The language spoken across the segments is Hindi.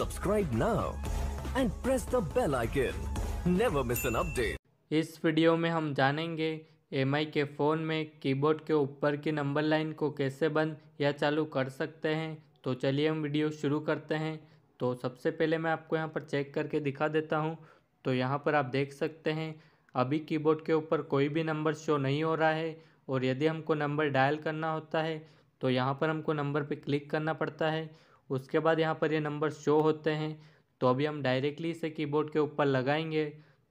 Subscribe now and press the bell icon. Never miss an update. इस वीडियो में हम जानेंगे एम के फ़ोन में कीबोर्ड के ऊपर की नंबर लाइन को कैसे बंद या चालू कर सकते हैं तो चलिए हम वीडियो शुरू करते हैं तो सबसे पहले मैं आपको यहाँ पर चेक करके दिखा देता हूँ तो यहाँ पर आप देख सकते हैं अभी कीबोर्ड के ऊपर कोई भी नंबर शो नहीं हो रहा है और यदि हमको नंबर डायल करना होता है तो यहाँ पर हमको नंबर पर क्लिक करना पड़ता है उसके बाद यहाँ पर ये नंबर शो होते हैं तो अभी हम डायरेक्टली इसे कीबोर्ड के ऊपर लगाएंगे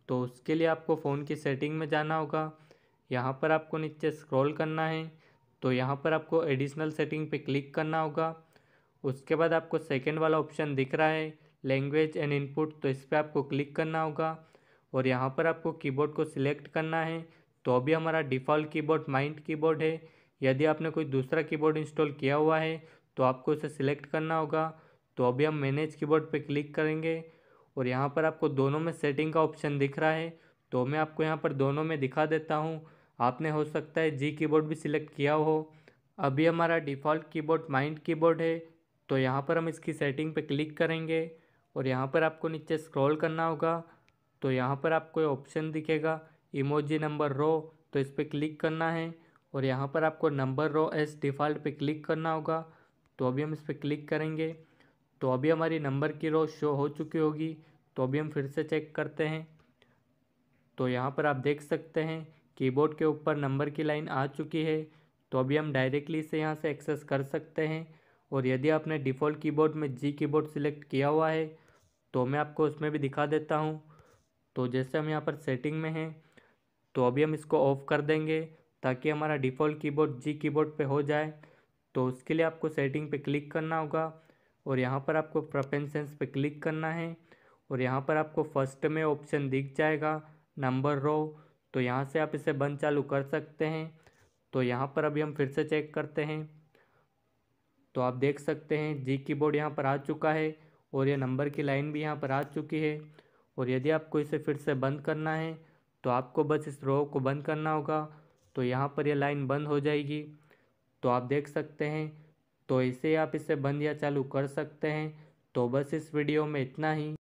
तो उसके लिए आपको फ़ोन की सेटिंग में जाना होगा यहाँ पर आपको नीचे स्क्रॉल करना है तो यहाँ पर आपको एडिशनल सेटिंग पे क्लिक करना होगा उसके बाद आपको सेकेंड वाला ऑप्शन दिख रहा है लैंग्वेज एंड इनपुट तो इस पर आपको क्लिक करना होगा और यहाँ पर आपको कीबोर्ड को सिलेक्ट करना है तो अभी हमारा डिफ़ॉल्ट कीबोर्ड माइंड कीबोर्ड है यदि आपने कोई दूसरा कीबोर्ड इंस्टॉल किया हुआ है तो आपको इसे सिलेक्ट करना होगा तो अभी हम मैनेज कीबोर्ड पे क्लिक करेंगे और यहाँ पर आपको दोनों में सेटिंग का ऑप्शन दिख रहा है तो मैं आपको यहाँ पर दोनों में दिखा देता हूँ आपने हो सकता है जी कीबोर्ड भी सिलेक्ट किया हो अभी हमारा डिफ़ॉल्ट कीबोर्ड माइंड कीबोर्ड है तो यहाँ पर हम इसकी सेटिंग पे क्लिक करेंगे और यहाँ पर आपको नीचे स्क्रॉल करना होगा तो यहाँ पर आपको ऑप्शन दिखेगा इमोजी नंबर रो तो इस पर क्लिक करना है और यहाँ पर आपको number row as default click करना होगा तो अभी हम इस पर क्लिक करेंगे तो अभी हमारी नंबर की रो शो हो चुकी होगी तो अभी हम फिर से चेक करते हैं तो यहाँ पर आप देख सकते हैं कीबोर्ड के ऊपर नंबर की लाइन आ चुकी है तो अभी हम डायरेक्टली से यहाँ से एक्सेस कर सकते हैं और यदि आपने डिफ़ॉल्ट कीबोर्ड में जी कीबोर्ड सिलेक्ट किया हुआ है तो मैं आपको उसमें भी दिखा देता हूँ तो जैसे हम यहाँ पर सेटिंग में हैं तो अभी हम इसको ऑफ़ कर देंगे ताकि हमारा डिफ़ॉल्ट कीबोर्ड जी कीबोर्ड पे हो जाए तो उसके लिए आपको सेटिंग पे क्लिक करना होगा और यहाँ पर आपको प्रपेंसेंस पे क्लिक करना है और यहाँ पर आपको फर्स्ट में ऑप्शन दिख जाएगा नंबर रो तो यहाँ से आप इसे बंद चालू कर सकते हैं तो यहाँ पर अभी हम फिर से चेक करते हैं तो आप देख सकते हैं जी की बोर्ड यहाँ पर आ चुका है और ये नंबर की लाइन भी यहाँ पर आ चुकी है और यदि आपको इसे फिर से बंद करना है तो आपको बस इस रो को बंद करना होगा तो यहाँ पर यह लाइन बंद हो जाएगी तो आप देख सकते हैं तो ऐसे आप इसे बंद या चालू कर सकते हैं तो बस इस वीडियो में इतना ही